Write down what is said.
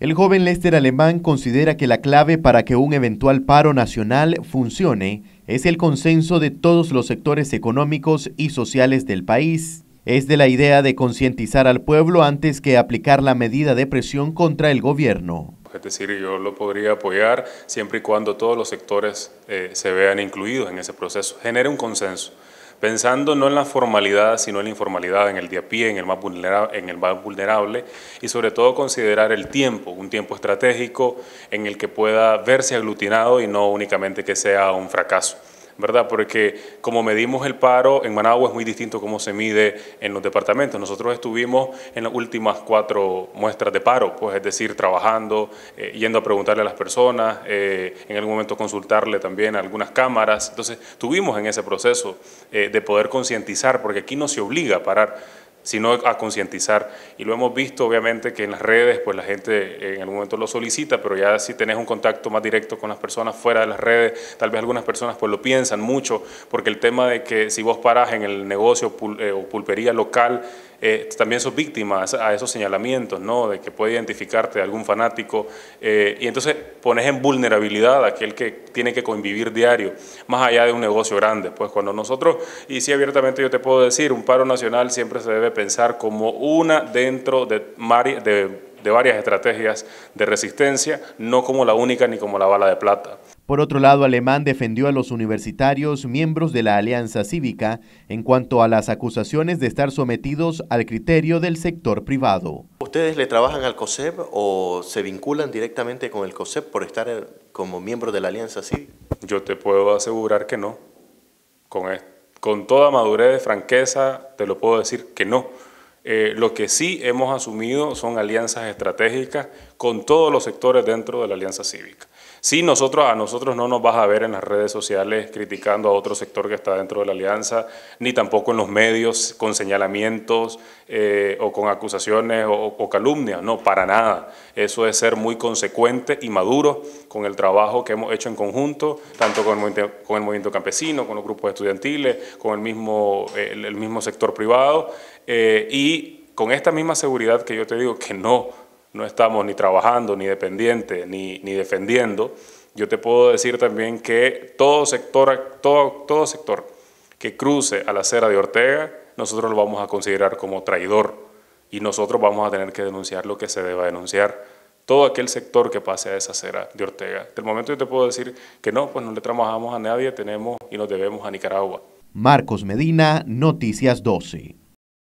El joven Lester Alemán considera que la clave para que un eventual paro nacional funcione es el consenso de todos los sectores económicos y sociales del país. Es de la idea de concientizar al pueblo antes que aplicar la medida de presión contra el gobierno. Es decir, yo lo podría apoyar siempre y cuando todos los sectores eh, se vean incluidos en ese proceso. Genere un consenso pensando no en la formalidad, sino en la informalidad, en el día a pie, en el, en el más vulnerable, y sobre todo considerar el tiempo, un tiempo estratégico en el que pueda verse aglutinado y no únicamente que sea un fracaso. ¿verdad? Porque como medimos el paro en Managua es muy distinto como se mide en los departamentos. Nosotros estuvimos en las últimas cuatro muestras de paro, pues es decir, trabajando, eh, yendo a preguntarle a las personas, eh, en algún momento consultarle también a algunas cámaras. Entonces, tuvimos en ese proceso eh, de poder concientizar, porque aquí no se obliga a parar sino a concientizar. Y lo hemos visto, obviamente, que en las redes, pues la gente en algún momento lo solicita, pero ya si tenés un contacto más directo con las personas fuera de las redes, tal vez algunas personas pues lo piensan mucho, porque el tema de que si vos parás en el negocio eh, o pulpería local, eh, también sos víctima a esos señalamientos, ¿no? De que puede identificarte algún fanático. Eh, y entonces pones en vulnerabilidad a aquel que tiene que convivir diario, más allá de un negocio grande. Pues cuando nosotros, y sí abiertamente yo te puedo decir, un paro nacional siempre se debe pensar como una dentro de, de varias estrategias de resistencia, no como la única ni como la bala de plata. Por otro lado, Alemán defendió a los universitarios, miembros de la Alianza Cívica, en cuanto a las acusaciones de estar sometidos al criterio del sector privado. ¿Ustedes le trabajan al COSEP o se vinculan directamente con el COSEP por estar eh, como miembro de la Alianza Cívica? Yo te puedo asegurar que no. Con esto con toda madurez, y franqueza, te lo puedo decir que no. Eh, lo que sí hemos asumido son alianzas estratégicas con todos los sectores dentro de la Alianza Cívica. Sí, nosotros, a nosotros no nos vas a ver en las redes sociales criticando a otro sector que está dentro de la alianza, ni tampoco en los medios con señalamientos eh, o con acusaciones o, calumnias, no, para nada. Eso es ser muy consecuente y maduro con el trabajo que hemos hecho en conjunto, tanto con el movimiento, con el movimiento campesino, con los grupos estudiantiles, con el mismo, mismo sector privado eh, y con esta misma seguridad que yo te digo que no no estamos ni trabajando, ni dependiente, ni, ni defendiendo, yo te puedo decir también que todo sector, todo, todo sector que cruce a la acera de Ortega, nosotros lo vamos a considerar como traidor y nosotros vamos a tener que denunciar lo que se deba denunciar. Todo aquel sector que pase a esa acera de Ortega. Del momento yo te puedo decir que no, pues no le trabajamos a nadie, tenemos y nos debemos a Nicaragua. Marcos Medina, Noticias 12.